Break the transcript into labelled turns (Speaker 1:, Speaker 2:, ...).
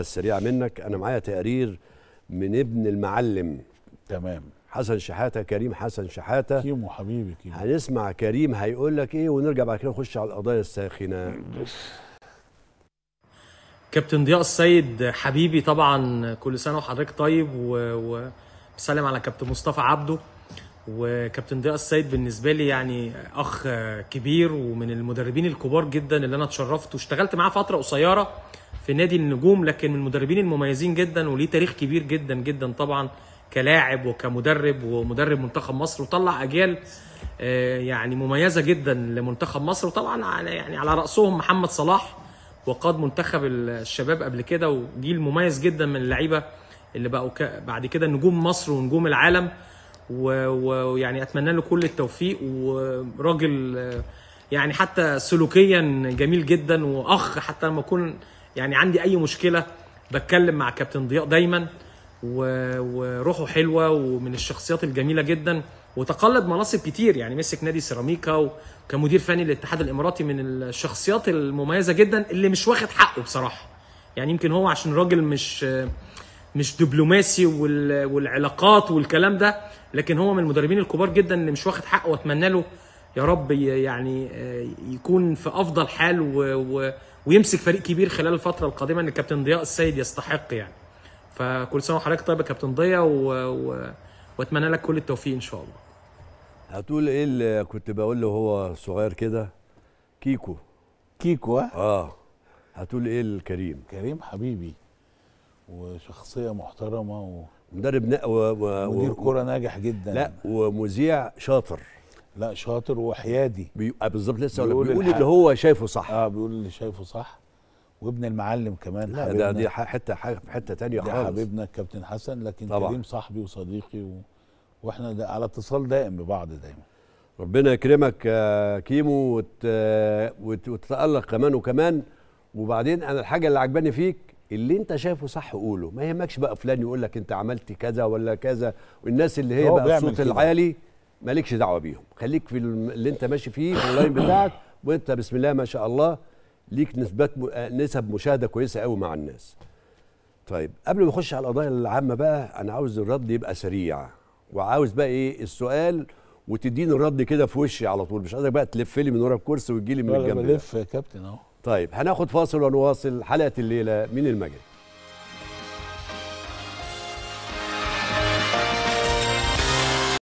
Speaker 1: السريعة منك أنا معايا تقرير من ابن المعلم تمام حسن شحاتة كريم حسن شحاتة كيمو حبيبي كيمو هنسمع كريم هيقول لك إيه ونرجع بعد كده
Speaker 2: نخش على القضايا
Speaker 1: الساخنة
Speaker 2: كابتن ضياء السيد حبيبي طبعا كل سنة وحضرتك طيب وسلم على كابتن مصطفى عبده وكابتن ضياء السيد بالنسبة لي يعني أخ كبير ومن المدربين الكبار جدا اللي أنا اتشرفت واشتغلت معاه فترة قصيرة في نادي النجوم لكن من المدربين المميزين جدا وليه تاريخ كبير جدا جدا طبعا كلاعب وكمدرب ومدرب منتخب مصر وطلع اجيال آه، يعني مميزه جدا لمنتخب مصر وطبعا على يعني على راسهم محمد صلاح وقاد منتخب الشباب قبل كده وجيل مميز جدا من اللعيبه اللي بقوا بعد كده نجوم مصر ونجوم العالم ويعني اتمنى له كل التوفيق وراجل آه، يعني حتى سلوكيا جميل جدا واخ حتى لما اكون يعني عندي اي مشكله بتكلم مع كابتن ضياء دايما وروحه حلوه ومن الشخصيات الجميله جدا وتقلد مناصب كتير يعني مسك نادي سيراميكا وكمدير فني للاتحاد الاماراتي من الشخصيات المميزه جدا اللي مش واخد حقه بصراحه يعني يمكن هو عشان راجل مش مش دبلوماسي والعلاقات والكلام ده لكن هو من المدربين الكبار جدا اللي مش واخد حقه واتمنى له يا رب يعني آه، يكون في افضل حال و... و... ويمسك فريق كبير خلال الفتره القادمه ان الكابتن ضياء السيد يستحق يعني فكل سنه وحضرتك طيب يا كابتن ضياء و... و... واتمنى لك كل التوفيق ان شاء الله
Speaker 1: هتقول ايه اللي كنت بقول له هو صغير كده
Speaker 3: كيكو كيكو اه, آه. هتقول ايه لكريم كريم حبيبي وشخصيه محترمه و... مدرب نا... و... و... مدير كوره ناجح جدا لا ومذيع شاطر لا شاطر وحيادي آه، بالظبط لسه بيقول, بيقول اللي هو شايفه صح اه بيقول اللي شايفه صح وابن المعلم كمان لا ده دي حته حاجه في حته ثانيه خالص حبيبنا الكابتن حسن لكن طبعا. كريم صاحبي وصديقي و... واحنا دا على اتصال دائم ببعض دايما
Speaker 1: ربنا يكرمك يا كيمو وت... وت... وتتالق كمان وكمان وبعدين انا الحاجه اللي عجباني فيك اللي انت شايفه صح قوله ما يهمكش بقى فلان يقول لك انت عملت كذا ولا كذا والناس اللي هي بقى الصوت العالي مالكش دعوه بيهم خليك في اللي انت ماشي فيه في اللاين بتاعك وانت بسم الله ما شاء الله ليك نسبات م... آه، نسب مشاهده كويسه قوي مع الناس طيب قبل ما اخش على القضايا العامه بقى انا عاوز الرد يبقى سريع وعاوز بقى ايه السؤال وتديني الرد كده في وشي على طول مش قادر بقى تلف لي من ورا الكرسي وتجي لي من الجنب بلف يا كابتن اهو طيب هناخد فاصل ونواصل حلقه الليله من المجد